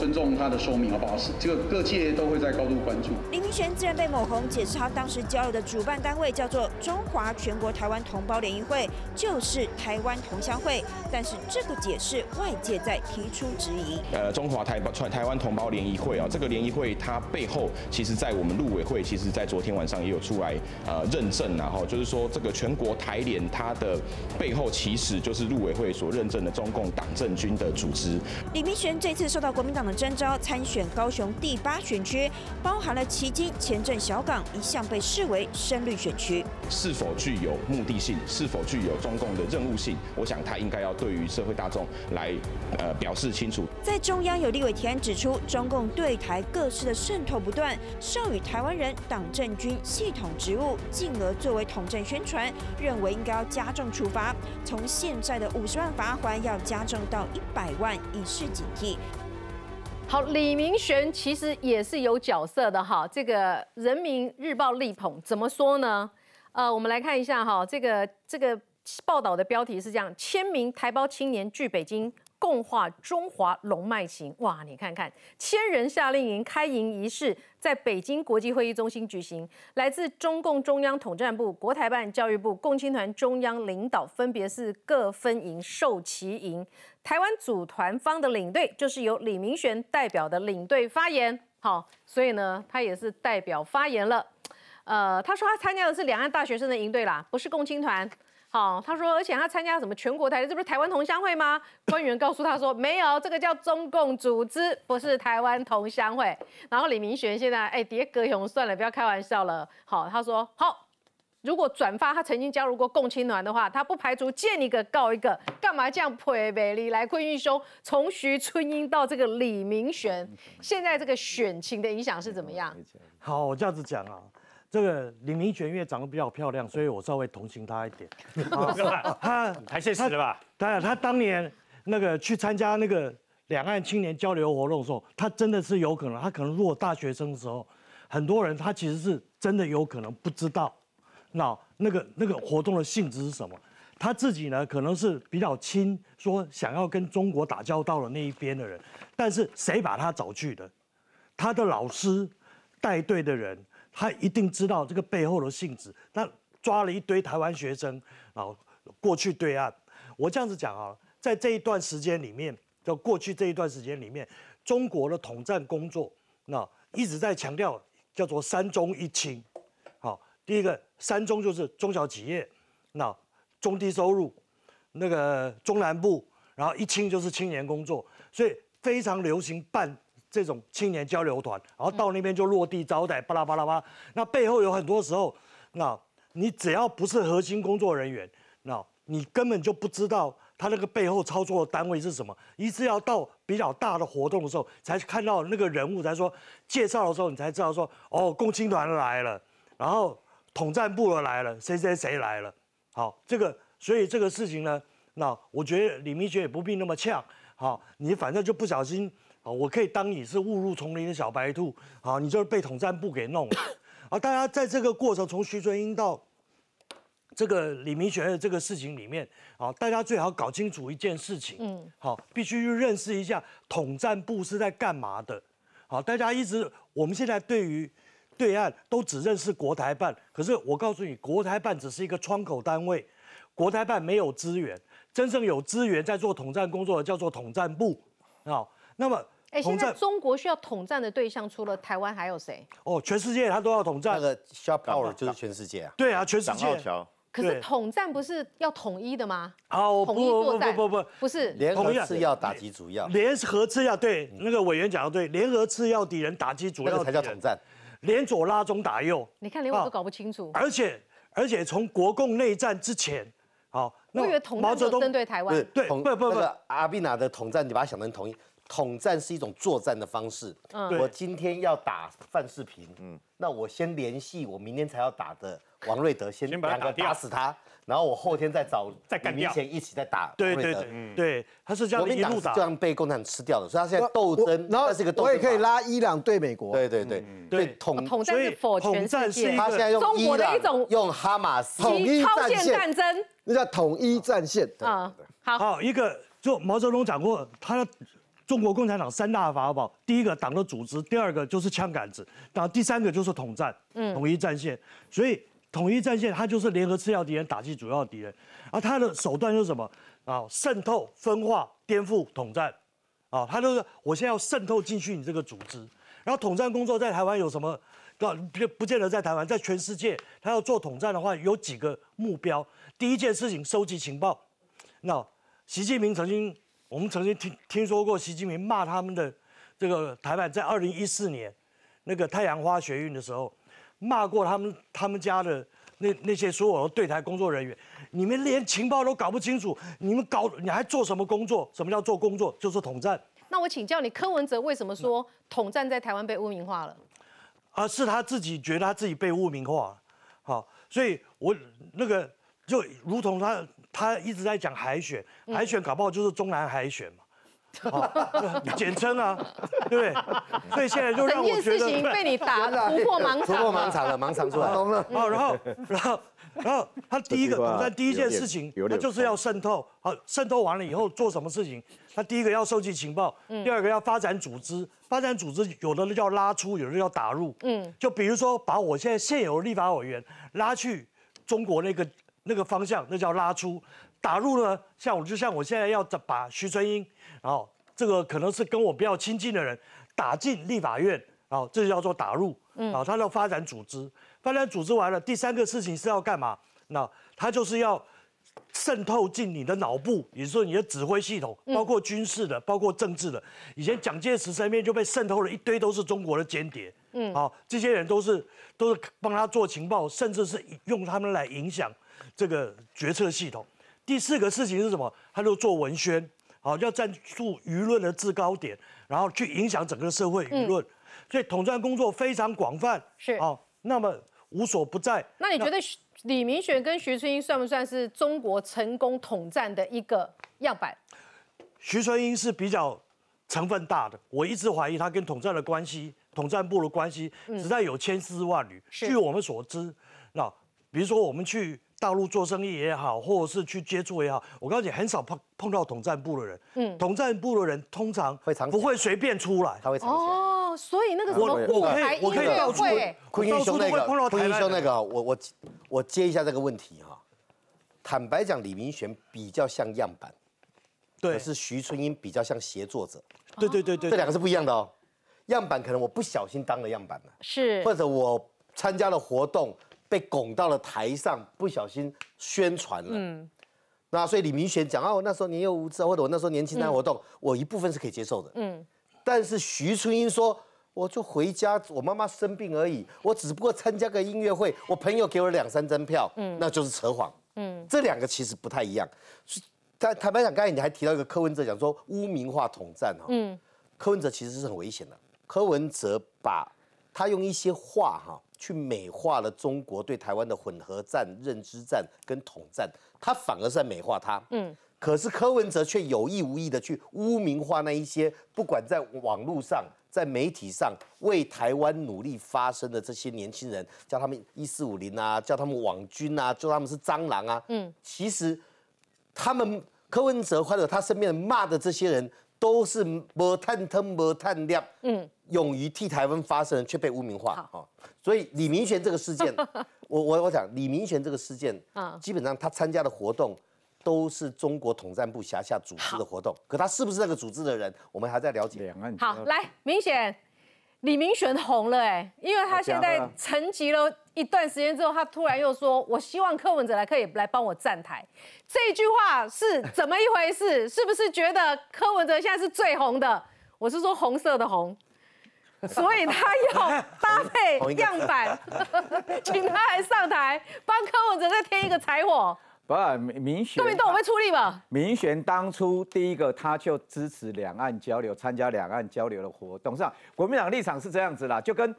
F: 尊重他的说明不好？是这个各界
J: 都会在高度关注。
I: 李明玄自然被抹红，解释他当时交流的主办单位叫做中华全国台湾同胞联谊会，就是台湾同乡会。但是这个解释外界在提出质疑。
F: 呃，中华台北台台湾同胞联谊会啊，这个联谊会它背后，其实在我们陆委会，其实在昨天晚上也有出来呃认证啊，后就是说这个全国台联它的背后其实就是陆委会所认证的中共党政军的组织。
I: 李明玄这次受到国民党的。征召参选高雄第八选区，包含了旗津、前镇、小港，一向被视为深绿选区。
F: 是否具有目的性？是否具有中共的任务性？我想他应该要对于社会大众来，呃，表示清楚。
I: 在中央有立委提案指出，中共对台各市的渗透不断，授予台湾人党政军系统职务，进而作为统战宣传，认为应该要加重处罚，从现在的五十万罚锾要加重到一百万，以示警惕。好，李明玄其实也是
A: 有角色的哈。这个《人民日报》力捧，怎么说呢？呃，我们来看一下哈，这个这个报道的标题是这样：千名台胞青年聚北京共话中华龙脉情。哇，你看看，千人夏令营开营仪式在北京国际会议中心举行，来自中共中央统战部、国台办、教育部、共青团中央领导分别是各分营授旗营。台湾组团方的领队就是由李明玄代表的领队发言，好，所以呢，他也是代表发言了，呃，他说他参加的是两岸大学生的营队啦，不是共青团，好，他说，而且他参加什么全国台，这不是台湾同乡会吗？官员告诉他说，没有，这个叫中共组织，不是台湾同乡会。然后李明玄现在，哎，叠格勇，算了，不要开玩笑了，好，他说好。如果转发他曾经加入过共青团的话，他不排除见一个告一个。干嘛这样推背离来昆玉兄？从徐春英到这个李明玄，现在这个选情的影响是怎么样？
D: 好，我这样子讲啊，这个李明玄因为长得比较漂亮，所以我稍微同情他一点。他还现实吧？当然，他当年那个去参加那个两岸青年交流活动的时候，他真的是有可能，他可能如果大学生的时候，很多人他其实是真的有可能不知道。那那个那个活动的性质是什么？他自己呢，可能是比较亲说想要跟中国打交道的那一边的人。但是谁把他找去的？他的老师带队的人，他一定知道这个背后的性质。他抓了一堆台湾学生，然后过去对岸。我这样子讲啊，在这一段时间里面，就过去这一段时间里面，中国的统战工作，那一直在强调叫做三中一清。好，第一个。三中就是中小企业，那中低收入，那个中南部，然后一青就是青年工作，所以非常流行办这种青年交流团，然后到那边就落地招待，巴拉巴拉巴。那背后有很多时候，那你只要不是核心工作人员，那你根本就不知道他那个背后操作的单位是什么，一直要到比较大的活动的时候，才看到那个人物，才说介绍的时候，你才知道说哦，共青团来了，然后。统战部儿来了，谁谁谁来了，好，这个，所以这个事情呢，那我觉得李明学也不必那么呛，好，你反正就不小心，好，我可以当你是误入丛林的小白兔，好，你就是被统战部给弄，了，啊，大家在这个过程，从徐春英到这个李明学的这个事情里面，啊，大家最好搞清楚一件事情，嗯，好，必须认识一下统战部是在干嘛的，好，大家一直我们现在对于。对岸都只认识国台办，可是我告诉你，国台办只是一个窗口单位，国台办没有资源，真正有资源在做统战工作的叫做统战部。好，那么，哎，现在
A: 中国需要统战的对象除了台湾还有谁？
B: 哦，全世界他都要统战。那个 super h o w 就是全世界啊？对啊，全世界。可是
A: 统战不是要统一的吗？
B: 哦，统一作不不不，
A: 不是。联合次要打击
D: 主要。联合次要对，那个委员讲的对，联合次要敌人打击主要，那才叫统战。连左拉中打右，
A: 你看连我都搞不清楚。而
D: 且而且从国
B: 共内战之前，好，那毛泽东针对台湾，对，不不不，阿比娜的统战，你把它想成统一，统战是一种作战的方式。我今天要打范世平，嗯，那我先联系我明天才要打的王瑞德，先两个打死他。然后我后天再找，再干掉，前一起再打。对对对，对，他是这样一路打，这样被共产党吃掉的，所以，他现在斗争，然后个我也可以拉伊朗对美国。对对对，对统统战是否决战？他现在用一种用哈马斯统一战线战争，那叫统一战线
A: 啊。好，
B: 一个就毛泽东
D: 讲过，他中国共产党三大法宝，第一个党的组织，第二个就是枪杆子，然后第三个就是统战，统一战线。所以。统一战线，它就是联合次要敌人打击主要敌人，而它的手段就是什么啊？渗透、分化、颠覆统战，啊，它就是我现在要渗透进去你这个组织。然后统战工作在台湾有什么？不不见得在台湾，在全世界，他要做统战的话，有几个目标。第一件事情，收集情报。那习近平曾经，我们曾经听听说过习近平骂他们的这个台湾，在二零一四年那个太阳花学运的时候。骂过他们他们家的那那些所有的对台工作人员，你们连情报都搞不清楚，你们搞你还做什么工作？什么叫做工作？就是统战。
A: 那我请教你，柯文哲为什么说统战在台湾被污名化了？
D: 啊，是他自己觉得他自己被污名化，好，所以我那个就如同他他一直在讲海选，海选搞不好就是中南海选嘛。
G: 简
B: 称啊，对不对？所以现在就让我觉得，被
A: 你打的 突破盲突破盲
B: 场了，盲场出来，啊，然后，然后，
A: 然后
D: 他第一个，他第一件事情，他就是要渗透，好，渗透完了以后做什么事情？他第一个要收集情报，第二个要发展组织，发展组织，有的人叫拉出，有的叫要打入，嗯，就比如说把我现在现有的立法委员拉去中国那个那个方向，那叫拉出。打入呢，像我就像我现在要把徐春英，然后这个可能是跟我比较亲近的人打进立法院，然后这就叫做打入。嗯，啊，他要发展组织，发展组织完了，第三个事情是要干嘛？那他就是要渗透进你的脑部，也是说你的指挥系统，包括军事的，包括政治的。以前蒋介石身边就被渗透了一堆都是中国的间谍，嗯，啊，这些人都是都是帮他做情报，甚至是用他们来影响这个决策系统。第四个事情是什么？他就做文宣，好要站住舆论的制高点，然后去影响整个社会舆论。所以统战工作非常广泛，是啊，那么无所不在。那你觉得
A: 李明选跟徐春英算不算是中国成功统战的一个样板？
D: 徐春英是比较成分大的，我一直怀疑他跟统战的关系、统战部的关系实在有千丝万缕。据我们所知，那比如说我们去。大陆做生意也好，或者是去接触也好，我告诉你，很少碰碰到统战部的人。
A: 嗯，统
B: 战部的人通常会藏，不会随便出来。他会藏
A: 常哦，所以那个什么，我可以，我可以会。坤英兄
B: 那个，坤英兄那个，我我我接一下这个问题哈。坦白讲，李明玄比较像样板，对；是徐春英比较像协作者，对对对对，这两个是不一样的哦。样板可能我不小心当了样板了，
A: 是，或者
B: 我参加了活动。被拱到了台上，不小心宣传了。嗯，那所以李明玄讲啊，我那时候年幼无知，或者我那时候年轻参活动，我一部分是可以接受的。嗯，但是徐春英说，我就回家，我妈妈生病而已，我只不过参加个音乐会，我朋友给我两三张票，嗯，那就是扯谎。嗯，这两个其实不太一样。但坦坦白讲，刚才你还提到一个柯文哲讲说污名化统战哈，嗯，柯文哲其实是很危险的。柯文哲把他用一些话哈。去美化了中国对台湾的混合战、认知战跟统战，他反而是在美化他。嗯，可是柯文哲却有意无意的去污名化那一些不管在网络上、在媒体上为台湾努力发声的这些年轻人，叫他们一四五零啊，叫他们网军啊，就他们是蟑螂啊。嗯，其实他们柯文哲或者他身边骂的这些人。都是没探诚、没探量，嗯，勇于替台湾发声却被污名化啊！所以李明玄这个事件，我我我想李明玄这个事件，啊，基本上他参加的活动都是中国统战部辖下组织的活动，可他是不是那个组织的人，我们还在了解。两岸好，来，
A: 明显。李明玄红了哎，因为他现在沉寂了一段时间之后，他突然又说：“我希望柯文哲来可以来帮我站台。”这句话是怎么一回事？是不是觉得柯文哲现在是最红的？我是说红色的红，所以他要搭配样板，请他来上台，帮柯文哲再添一个柴火。
J: 不，明民选国民党会出力吧？明选当初第一个，他就支持两岸交流，参加两岸交流的活动。上，国民党立场是这样子啦，就跟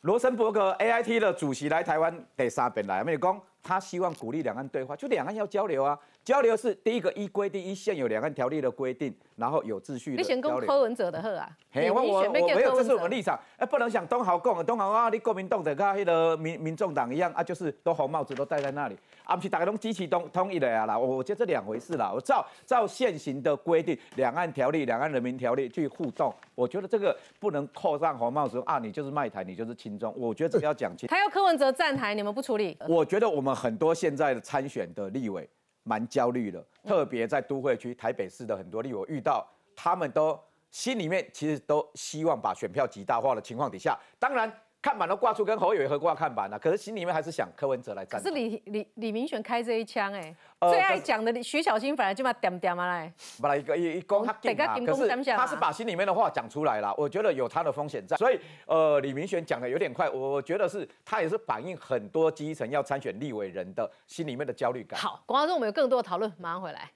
J: 罗森伯格 AIT 的主席来台湾得三本来，我们讲他希望鼓励两岸对话，就两岸要交流啊。交流是第一个依规定，依现有两岸条例的规定，然后有秩序的交流。你选柯文
A: 哲的贺啊？嘿，我我我没有，这是我们
J: 立场。哎，不能想东好讲，东好啊，你国民党的跟那个民民众党一样啊，就是都红帽子都戴在那里，啊不是大家拢支持同同意的呀啦。我我觉得这两回事啦。我照照现行的规定，两岸条例、两岸人民条例去互动，我觉得这个不能扣上红帽子啊，你就是卖台，你就是亲中。我觉得这个要讲清。还
A: 有柯文哲站台，你们不处理？我
J: 觉得我们很多现在的参选的立委。蛮焦虑的，特别在都会区、台北市的很多例，我遇到他们都心里面其实都希望把选票极大化的情况底下，当然。看板都挂出，跟侯友宜合挂看板了，可是心里面还是想柯文哲来站。可是
A: 李李李明轩开这一枪，哎，最爱讲的徐小欣反而就嘛点点嘛来，
J: 本来一个一一公他定了。可是他是把心里面的话讲出来了，我觉得有他的风险在。所以呃，李明轩讲的有点快，我觉得是他也是反映很多基层要参选立委人的心里面的焦虑感。好，
A: 广告中我们有更多的讨论，马上回来。